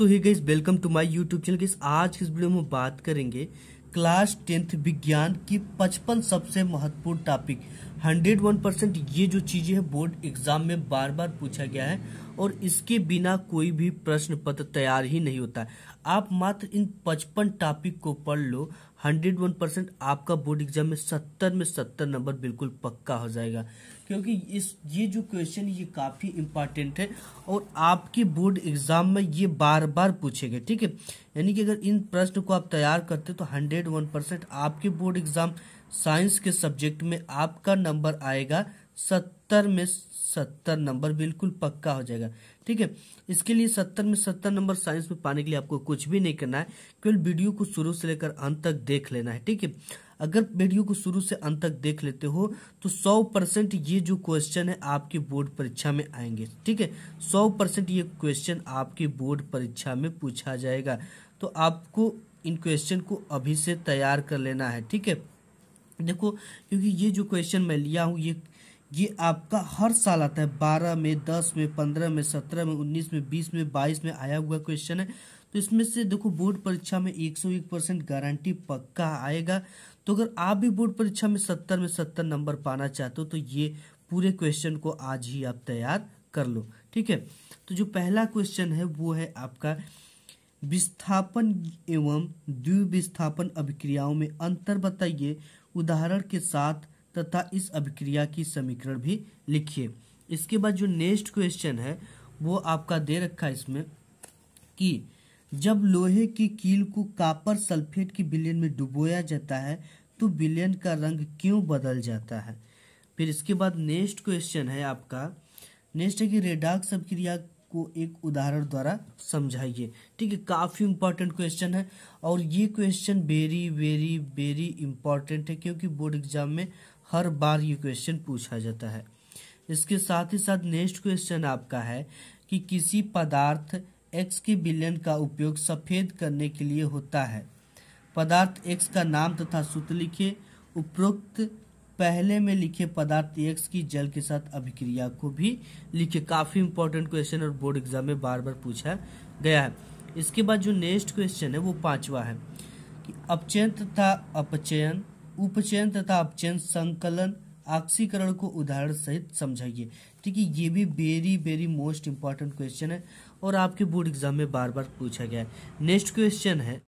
so hi guys welcome to my YouTube channel guys आज की इस वीडियो में बात करेंगे क्लास टेंथ विज्ञान की 55 सबसे महत्वपूर्ण टॉपिक 101 परसेंट ये जो चीज़ें हैं बोर्ड एग्जाम में बार बार पूछा गया है और इसके बिना कोई भी प्रश्न पत्र तैयार ही नहीं होता है आप मात्र इन 55 टॉपिक को पढ़ लो 101 परसेंट आपका बोर्ड एग्जाम में 70 में 70 नंबर बिल्कुल पक्का हो जाएगा क्योंकि इस ये जो क्वेश्चन ये काफ़ी इम्पॉर्टेंट है और आपके बोर्ड एग्जाम में ये बार बार पूछेंगे ठीक है यानी कि अगर इन प्रश्न को आप तैयार करते तो हंड्रेड वन परसेंट आपके बोर्ड एग्जाम साइंस के सब्जेक्ट में आपका नंबर आएगा सत्तर में सत्तर नंबर बिल्कुल पक्का हो जाएगा ठीक है इसके लिए सत्तर में सत्तर नंबर साइंस में पाने के लिए आपको कुछ भी नहीं करना है केवल वीडियो को शुरू से लेकर अंत तक देख लेना है ठीक है अगर वीडियो को शुरू से अंत तक देख लेते हो तो सौ परसेंट ये जो क्वेश्चन है आपके बोर्ड परीक्षा में आएंगे ठीक है सौ परसेंट ये क्वेश्चन आपके बोर्ड परीक्षा में पूछा जाएगा तो आपको इन क्वेश्चन को अभी से तैयार कर लेना है ठीक है देखो क्योंकि ये जो क्वेश्चन मैं लिया हूँ ये ये आपका हर साल आता है बारह में दस में पंद्रह में सत्रह में उन्नीस में बीस में बाईस में आया हुआ क्वेश्चन है तो इसमें से देखो बोर्ड परीक्षा में 101 परसेंट गारंटी पक्का आएगा तो अगर आप भी बोर्ड परीक्षा में 70 में 70 नंबर पाना चाहते हो तो ये पूरे क्वेश्चन को आज ही आप तैयार कर लो ठीक है तो जो पहला क्वेश्चन है वो है आपका विस्थापन एवं द्विविस्थापन अभिक्रियाओं में अंतर बताइए उदाहरण के साथ तथा इस अभिक्रिया की समीकरण भी लिखिए इसके बाद जो नेक्स्ट क्वेश्चन है वो आपका दे रखा है इसमें कि जब लोहे की कील को कापर सल्फेट की बिलियन में डुबोया जाता है तो बिलियन का रंग क्यों बदल जाता है फिर इसके बाद नेक्स्ट क्वेश्चन है आपका नेक्स्ट है कि रेडाक्स अभिक्रिया को एक उदाहरण द्वारा समझाइए ठीक है काफ़ी इंपॉर्टेंट क्वेश्चन है और ये question very very very important है क्योंकि बोर्ड एग्जाम में हर बार ये क्वेश्चन पूछा जाता है इसके साथ ही साथ नेक्स्ट क्वेश्चन आपका है कि किसी पदार्थ एक्स के विलयन का उपयोग सफ़ेद करने के लिए होता है पदार्थ एक्स का नाम तथा सूत्र लिखे उपरोक्त पहले में लिखे पदार्थ एक्स की जल के साथ अभिक्रिया को भी लिखे काफ़ी इंपॉर्टेंट क्वेश्चन और बोर्ड एग्जाम में बार बार पूछा गया है इसके बाद जो नेक्स्ट क्वेश्चन है वो पांचवा है कि अपचयन तथा अपचयन उपचयन तथा अपचयन संकलन आक्सीकरण को उदाहरण सहित समझाइए ठीक है ये भी very very most important question है और आपके बोर्ड एग्जाम में बार बार पूछा गया है नेक्स्ट क्वेश्चन है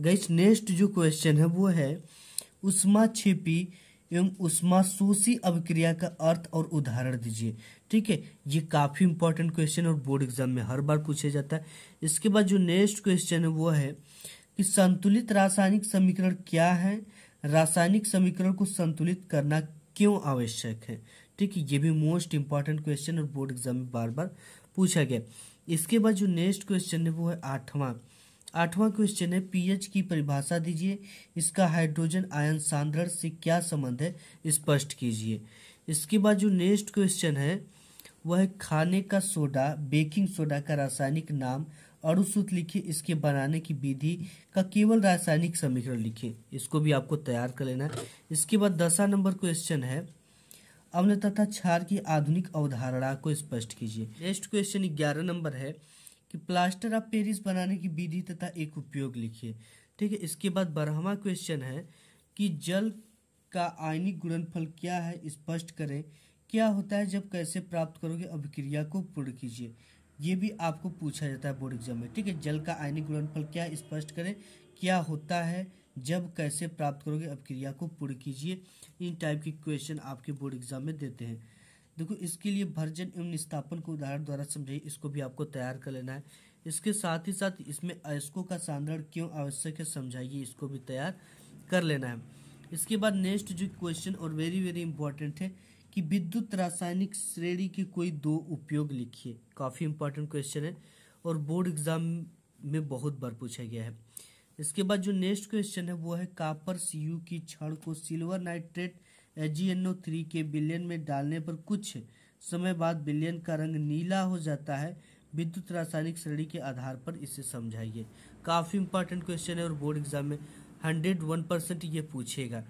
गैस नेक्स्ट जो क्वेश्चन है वो है उष्मा छिपी एवं उष्मा सूसी अभिक्रिया का अर्थ और उदाहरण दीजिए ठीक है ये काफ़ी इंपॉर्टेंट क्वेश्चन और बोर्ड एग्जाम में हर बार पूछा जाता है इसके बाद जो नेक्स्ट क्वेश्चन है वो है कि संतुलित रासायनिक समीकरण क्या है रासायनिक समीकरण को संतुलित करना क्यों आवश्यक है ठीक है ये भी मोस्ट इंपॉर्टेंट क्वेश्चन और बोर्ड एग्जाम में बार बार पूछा गया इसके बाद जो नेक्स्ट क्वेश्चन है वो है आठवां आठवां क्वेश्चन है पीएच की परिभाषा दीजिए इसका हाइड्रोजन आयन सांद्रण से क्या संबंध है स्पष्ट कीजिए इसके बाद जो नेक्स्ट क्वेश्चन है वह है खाने का सोडा बेकिंग सोडा का रासायनिक नाम अड़ुसूत लिखिए इसके बनाने की विधि का केवल रासायनिक समीकरण लिखिए इसको भी आपको तैयार कर लेना है इसके बाद दसा नंबर क्वेश्चन है अम्ल तथा क्षार की आधुनिक अवधारणा को स्पष्ट कीजिए नेक्स्ट क्वेश्चन ग्यारह नंबर है कि प्लास्टर ऑफ पेरिस बनाने की विधि तथा एक उपयोग लिखिए ठीक है इसके बाद बारहवा क्वेश्चन है कि जल का आयनिक गुणनफल क्या है स्पष्ट करें क्या होता है जब कैसे प्राप्त करोगे अभिक्रिया को पूर्ण कीजिए ये भी आपको पूछा जाता है बोर्ड एग्जाम में ठीक है जल का आयनिक गुणनफल क्या स्पष्ट करें क्या होता है जब कैसे प्राप्त करोगे अब क्रिया को पूर्ण कीजिए इन टाइप के क्वेश्चन आपके बोर्ड एग्जाम में देते हैं देखो इसके लिए भर्जन एवं निस्थापन को उदाहरण द्वारा समझाइए इसको भी आपको तैयार कर लेना है इसके साथ ही साथ इसमें अयस्कों का सांद्रण क्यों आवश्यक है समझाइए इसको भी तैयार कर लेना है इसके बाद नेक्स्ट जो क्वेश्चन और वेरी वेरी इंपॉर्टेंट है कि विद्युत रासायनिक श्रेणी के कोई दो उपयोग लिखिए काफ़ी इंपॉर्टेंट क्वेश्चन है और बोर्ड एग्जाम में बहुत बार पूछा गया है इसके बाद जो नेक्स्ट क्वेश्चन है वो है कापर सीयू की छड़ को सिल्वर नाइट्रेट थ्री के बिलियन में डालने पर कुछ समय बाद बिलियन का रंग नीला हो जाता है विद्युत रासायनिक श्रेणी के आधार पर इसे समझाइए काफ़ी इंपॉर्टेंट क्वेश्चन है और बोर्ड एग्जाम में हंड्रेड वन परसेंट ये पूछेगा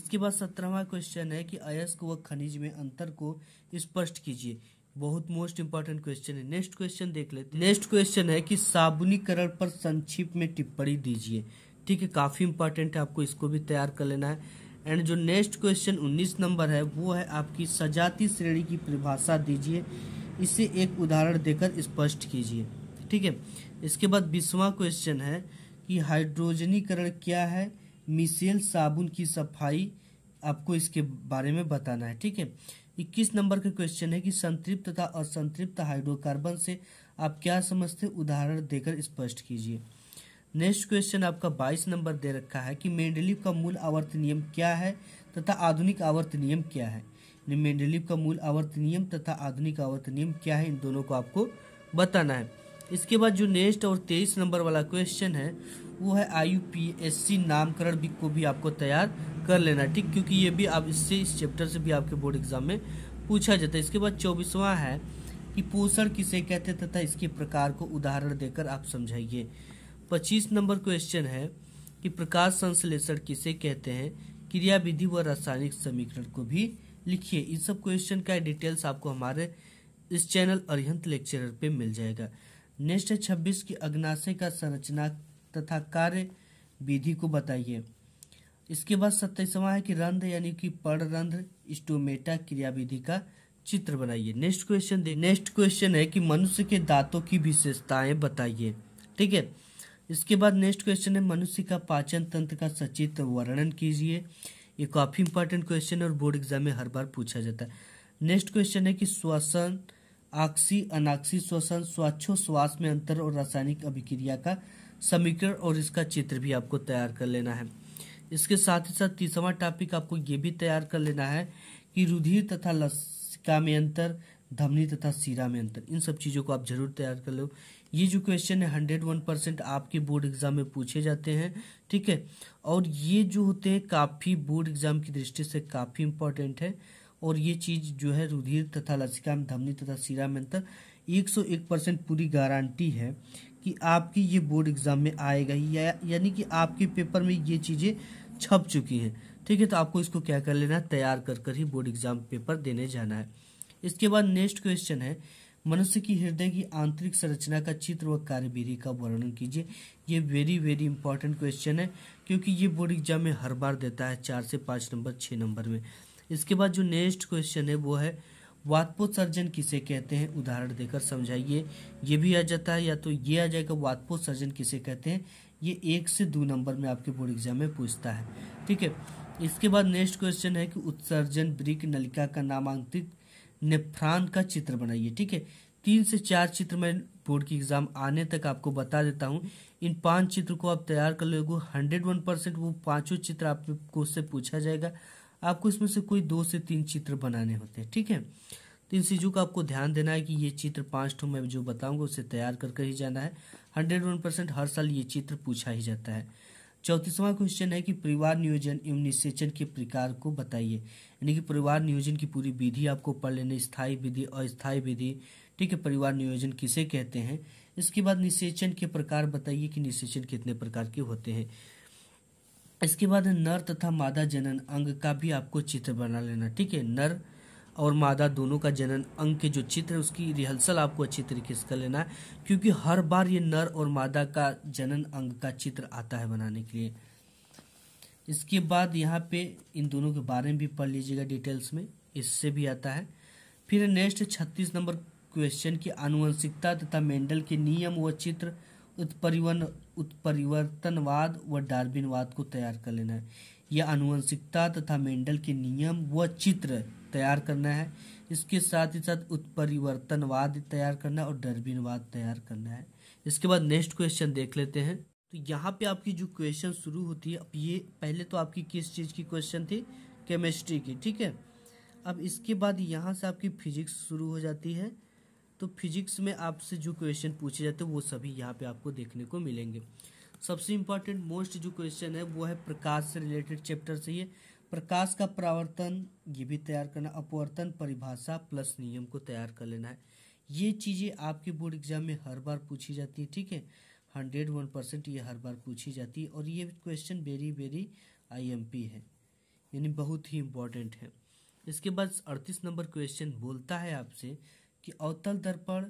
इसके बाद सत्रहवा क्वेश्चन है कि अयस्क व खनिज में अंतर को स्पष्ट कीजिए बहुत मोस्ट इंपॉर्टेंट क्वेश्चन है नेक्स्ट क्वेश्चन देख लेते हैं नेक्स्ट क्वेश्चन है कि साबुनीकरण पर संक्षिप्त में टिप्पणी दीजिए ठीक है काफ़ी इंपॉर्टेंट है आपको इसको भी तैयार कर लेना है एंड जो नेक्स्ट क्वेश्चन 19 नंबर है वो है आपकी सजाती श्रेणी की परिभाषा दीजिए इसे एक उदाहरण देकर स्पष्ट कीजिए ठीक है इसके बाद बीसवा क्वेश्चन है कि हाइड्रोजनीकरण क्या है मिसेल साबुन की सफाई आपको इसके बारे में बताना है ठीक है इक्कीस नंबर का क्वेश्चन है कि संतृप्त तथा असंतृप्त हाइड्रोकार्बन से आप क्या समझते उदाहरण देकर स्पष्ट कीजिए नेक्स्ट क्वेश्चन आपका बाईस नंबर दे रखा है कि मेंडलीव का मूल आवर्त नियम क्या है तथा आधुनिक आवर्त नियम क्या है मेंडलीव का मूल आवर्त नियम तथा आधुनिक आवर्त नियम क्या है इन दोनों को आपको बताना है इसके बाद जो नेक्स्ट और तेईस नंबर वाला क्वेश्चन है वो है आई नामकरण भी को भी आपको तैयार कर लेना ठीक क्योंकि ये भी आप इससे इस चैप्टर से भी आपके बोर्ड एग्जाम में पूछा जाता है इसके बाद चौबीसवां है कि पोषण किसे कहते तथा इसके प्रकार को उदाहरण देकर आप समझाइए पच्चीस नंबर क्वेश्चन है कि प्रकाश संश्लेषण किसे कहते हैं क्रिया विधि व रासायनिक समीकरण को भी लिखिए इन सब क्वेश्चन का डिटेल्स आपको हमारे इस चैनल अरिहंत लेक्चरर पे मिल जाएगा नेक्स्ट है छब्बीस की अग्नाशय का संरचना तथा कार्य विधि को बताइए इसके बाद सत्ताईसवा है कि रंध्र यानी कि पड़रंध्र स्टोमेटा क्रियाविधि का चित्र बनाइए नेक्स्ट क्वेश्चन दे नेक्स्ट क्वेश्चन है कि मनुष्य के दांतों की विशेषताएं बताइए ठीक है इसके बाद नेक्स्ट क्वेश्चन है मनुष्य का पाचन तंत्र का सचित्र वर्णन कीजिए ये काफ़ी इंपॉर्टेंट क्वेश्चन है और बोर्ड एग्जाम में हर बार पूछा जाता है नेक्स्ट क्वेश्चन है कि श्वसन आक्सी अनाक्सी श्वसन स्वच्छो श्वास में अंतर और रासायनिक अभिक्रिया का समीकरण और इसका चित्र भी आपको तैयार कर लेना है इसके साथ ही साथ तीसरा टॉपिक आपको ये भी तैयार कर लेना है कि रुधिर तथा लसिका में अंतर धमनी तथा सीरा में अंतर इन सब चीज़ों को आप जरूर तैयार कर लो ये जो क्वेश्चन है हंड्रेड वन परसेंट आपके बोर्ड एग्जाम में पूछे जाते हैं ठीक है और ये जो होते हैं काफ़ी बोर्ड एग्जाम की दृष्टि से काफ़ी इंपॉर्टेंट है और ये चीज़ जो है रुधिर तथा लसिका में धमनी तथा सीरा में अंतर एक सौ एक परसेंट पूरी गारंटी है कि आपकी ये बोर्ड एग्ज़ाम में आएगा ही या, यानी कि आपके पेपर में ये चीज़ें छप चुकी हैं ठीक है तो आपको इसको क्या कर लेना है तैयार कर कर ही बोर्ड एग्ज़ाम पेपर देने जाना है इसके बाद नेक्स्ट क्वेश्चन है मनुष्य की हृदय की आंतरिक संरचना का चित्र व कार्यविधि का वर्णन कीजिए ये वेरी वेरी इंपॉर्टेंट क्वेश्चन है क्योंकि ये बोर्ड एग्जाम में हर बार देता है चार से पाँच नंबर छः नंबर में इसके बाद जो नेक्स्ट क्वेश्चन है वो है सर्जन किसे कहते हैं उदाहरण देकर समझाइए ये भी आ जाता है या तो ये आ जाएगा सर्जन किसे कहते हैं ये एक से दो नंबर में आपके बोर्ड एग्जाम में पूछता है ठीक है इसके बाद नेक्स्ट क्वेश्चन है कि उत्सर्जन ब्रिक नलिका का नामांकित नेफ्रान का चित्र बनाइए ठीक है तीन से चार चित्र मैं बोर्ड की एग्जाम आने तक आपको बता देता हूँ इन पांच चित्र को आप तैयार कर लोगे हंड्रेड वन परसेंट वो पांचों चित्र आपको से पूछा जाएगा आपको इसमें से कोई दो से तीन चित्र बनाने होते हैं ठीक है तो इन चीज़ों का आपको ध्यान देना है कि ये चित्र पाँच ठो मैं जो बताऊंगा उसे तैयार करके ही जाना है हंड्रेड वन परसेंट हर साल ये चित्र पूछा ही जाता है चौतीसवां क्वेश्चन है कि परिवार नियोजन एवं निषेचन के प्रकार को बताइए यानी कि परिवार नियोजन की पूरी विधि आपको पढ़ लेनी स्थायी विधि अस्थायी विधि ठीक है परिवार नियोजन किसे कहते हैं इसके बाद निषेचन के प्रकार बताइए कि निषेचन कितने प्रकार के होते हैं इसके बाद नर तथा मादा जनन अंग का भी आपको चित्र बना लेना ठीक है नर और मादा दोनों का जनन अंग के जो चित्र है उसकी रिहर्सल आपको अच्छी तरीके से कर लेना है क्योंकि हर बार ये नर और मादा का जनन अंग का चित्र आता है बनाने के लिए इसके बाद यहाँ पे इन दोनों के बारे में भी पढ़ लीजिएगा डिटेल्स में इससे भी आता है फिर नेक्स्ट छत्तीस नंबर क्वेश्चन की आनुवंशिकता तथा मेंडल के नियम व चित्र उत्परिवन उत्परिवर्तनवाद व डार्विनवाद को तैयार कर लेना है यह आनुवंशिकता तथा मेंडल के नियम व चित्र तैयार करना है इसके साथ ही साथ उत्परिवर्तनवाद तैयार करना है और डरबिनवाद तैयार करना है इसके बाद नेक्स्ट क्वेश्चन देख लेते हैं तो यहाँ पे आपकी जो क्वेश्चन शुरू होती है ये पहले तो आपकी किस चीज़ की क्वेश्चन थी केमिस्ट्री की ठीक है अब इसके बाद यहाँ से आपकी फिजिक्स शुरू हो जाती है तो फिजिक्स में आपसे जो क्वेश्चन पूछे जाते हैं वो सभी यहाँ पे आपको देखने को मिलेंगे सबसे इम्पोर्टेंट मोस्ट जो क्वेश्चन है वो है प्रकाश से रिलेटेड चैप्टर से ये प्रकाश का परावर्तन ये भी तैयार करना अपवर्तन परिभाषा प्लस नियम को तैयार कर लेना है ये चीज़ें आपके बोर्ड एग्जाम में हर बार पूछी जाती है ठीक है हंड्रेड वन परसेंट ये हर बार पूछी जाती है और ये क्वेश्चन वेरी वेरी आईएमपी है यानी बहुत ही इम्पोर्टेंट है इसके बाद अड़तीस नंबर क्वेश्चन बोलता है आपसे कि अवतल दर्पण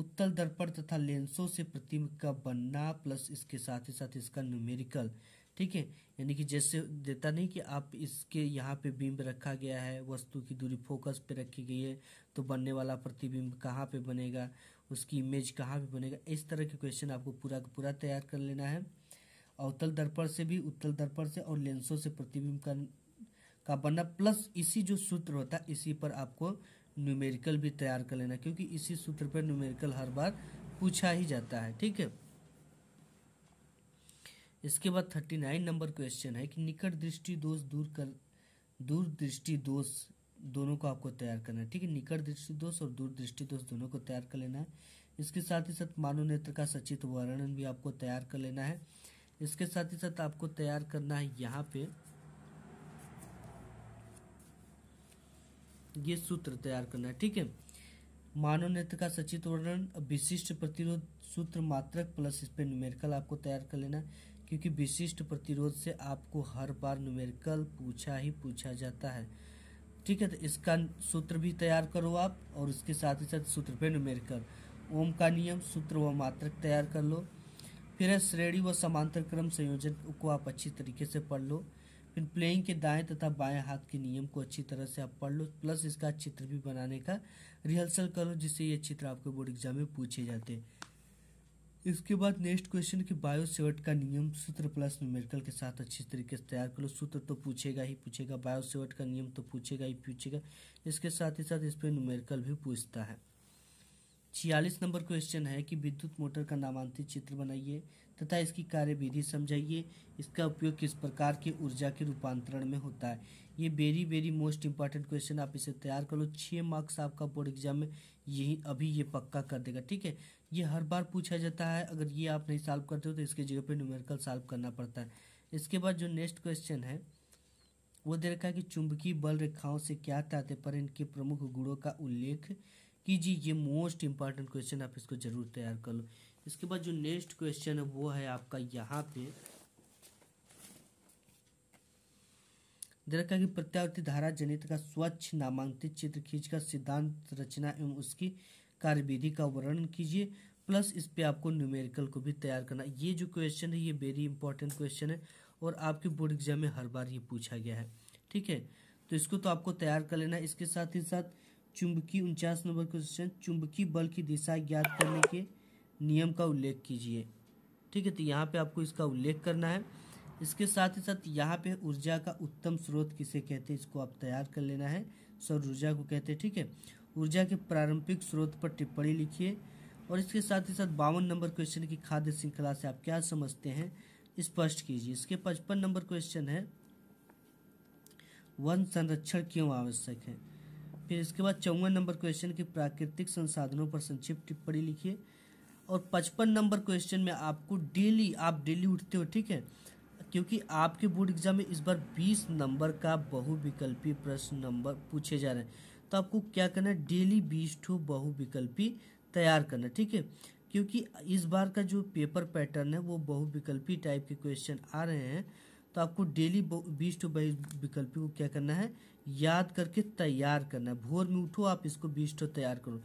उत्तल दर्पण तथा लेंसों से प्रतिम का बनना प्लस इसके साथ ही साथ इसका न्यूमेरिकल ठीक है यानी कि जैसे देता नहीं कि आप इसके यहाँ पे बिंब रखा गया है वस्तु की दूरी फोकस पे रखी गई है तो बनने वाला प्रतिबिंब कहाँ पे बनेगा उसकी इमेज कहाँ पे बनेगा इस तरह के क्वेश्चन आपको पूरा का पूरा तैयार कर लेना है अवतल दर्पण से भी उत्तल दर्पण से और लेंसों से प्रतिबिंब का का बनना प्लस इसी जो सूत्र होता है इसी पर आपको न्यूमेरिकल भी तैयार कर लेना क्योंकि इसी सूत्र पर न्यूमेरिकल हर बार पूछा ही जाता है ठीक है इसके बाद थर्टी नाइन नंबर क्वेश्चन है कि निकट दृष्टि दोष दूर कर दूर दृष्टि दोष दोनों को आपको तैयार करना है ठीक है निकट दृष्टि दोष और दूर दृष्टि दोष दोनों को तैयार कर लेना है इसके साथ ही साथ मानव नेत्र का सचित वर्णन भी आपको तैयार कर लेना है इसके साथ ही साथ आपको तैयार करना है यहाँ पे ये सूत्र तैयार करना है ठीक है मानव नेत्र का सचित वर्णन विशिष्ट प्रतिरोध सूत्र मात्रक प्लस इस पर न्यूमेरिकल आपको तैयार कर लेना क्योंकि विशिष्ट प्रतिरोध से आपको हर बार न्यूमेरिकल पूछा ही पूछा जाता है ठीक है तो इसका सूत्र भी तैयार करो आप और उसके साथ ही साथ सूत्र पे न्यूमेरिकल ओम का नियम सूत्र व मात्रक तैयार कर लो फिर है श्रेणी व समांतर क्रम संयोजन को आप अच्छी तरीके से पढ़ लो फिर प्लेइंग के दाएं तथा बाएं हाथ के नियम को अच्छी तरह से आप पढ़ लो प्लस इसका चित्र भी बनाने का रिहर्सल करो जिससे ये चित्र आपके बोर्ड एग्जाम में पूछे जाते हैं इसके बाद नेक्स्ट क्वेश्चन की बायो सेवट का नियम सूत्र प्लस न्यूमेरिकल के साथ अच्छी तरीके से तैयार करो सूत्र तो पूछेगा ही पूछेगा बायो सेवट का नियम तो पूछेगा ही पूछेगा इसके साथ ही साथ इस पर न्यूमेरिकल भी पूछता है छियालीस नंबर क्वेश्चन है कि विद्युत मोटर का नामांतरित चित्र बनाइए तथा इसकी कार्यविधि समझाइए इसका उपयोग किस प्रकार के ऊर्जा के रूपांतरण में होता है ये very very most important question आप इसे तैयार कर लो छः मार्क्स आपका बोर्ड एग्जाम में यही अभी ये पक्का कर देगा ठीक है ये हर बार पूछा जाता है अगर ये आप नहीं सॉल्व करते हो तो इसके जगह पर न्यूमेरिकल सॉल्व करना पड़ता है इसके बाद जो नेक्स्ट क्वेश्चन है वो दे रखा है कि चुंबकीय बल रेखाओं से क्या तात्पर्य इनके प्रमुख गुणों का उल्लेख कीजिए ये मोस्ट इम्पॉर्टेंट क्वेश्चन आप इसको जरूर तैयार कर लो इसके बाद जो नेक्स्ट क्वेश्चन है वो है आपका यहाँ पे देखा कि प्रत्यावर्ती धारा जनित का स्वच्छ नामांकित चित्र का सिद्धांत रचना एवं उसकी कार्यविधि का वर्णन कीजिए प्लस इस पे आपको न्यूमेरिकल को भी तैयार करना ये जो क्वेश्चन है ये वेरी इंपॉर्टेंट क्वेश्चन है और आपके बोर्ड एग्जाम में हर बार ये पूछा गया है ठीक है तो इसको तो आपको तैयार कर लेना इसके साथ ही साथ चुंबकीय उनचास नंबर क्वेश्चन चुंबकीय बल की दिशा ज्ञात करने के नियम का उल्लेख कीजिए ठीक है तो यहाँ पे आपको इसका उल्लेख करना है इसके साथ ही साथ यहाँ पे ऊर्जा का उत्तम स्रोत किसे कहते हैं इसको आप तैयार कर लेना है सौर ऊर्जा को कहते हैं ठीक है ऊर्जा के प्रारंभिक स्रोत पर टिप्पणी लिखिए और इसके साथ ही साथ बावन नंबर क्वेश्चन की खाद्य श्रृंखला से आप क्या समझते हैं स्पष्ट कीजिए इसके पचपन नंबर क्वेश्चन है वन संरक्षण क्यों आवश्यक है फिर इसके बाद चौवन नंबर क्वेश्चन की प्राकृतिक संसाधनों पर संक्षिप्त टिप्पणी लिखिए और पचपन नंबर क्वेश्चन में आपको डेली आप डेली उठते हो ठीक है क्योंकि आपके बोर्ड एग्जाम में इस बार बीस नंबर का बहुविकल्पी प्रश्न नंबर पूछे जा रहे हैं तो आपको क्या करना है डेली बीस ठो बहुविकल्पी तैयार करना ठीक है क्योंकि इस बार का जो पेपर पैटर्न है वो बहुविकल्पी टाइप के क्वेश्चन आ रहे हैं तो आपको डेली बीस टू बाईस विकल्प को क्या करना है याद करके तैयार करना है भोर में उठो आप इसको बीस टू तो तैयार करो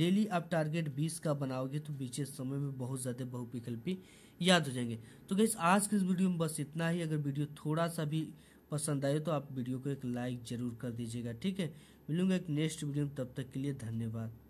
डेली आप टारगेट बीस का बनाओगे तो बीचे समय में बहुत ज़्यादा बहुविकल्पी याद हो जाएंगे तो गैस आज के इस वीडियो में बस इतना ही अगर वीडियो थोड़ा सा भी पसंद आए तो आप वीडियो को एक लाइक जरूर कर दीजिएगा ठीक है मिलूंगा एक नेक्स्ट वीडियो में तब तक के लिए धन्यवाद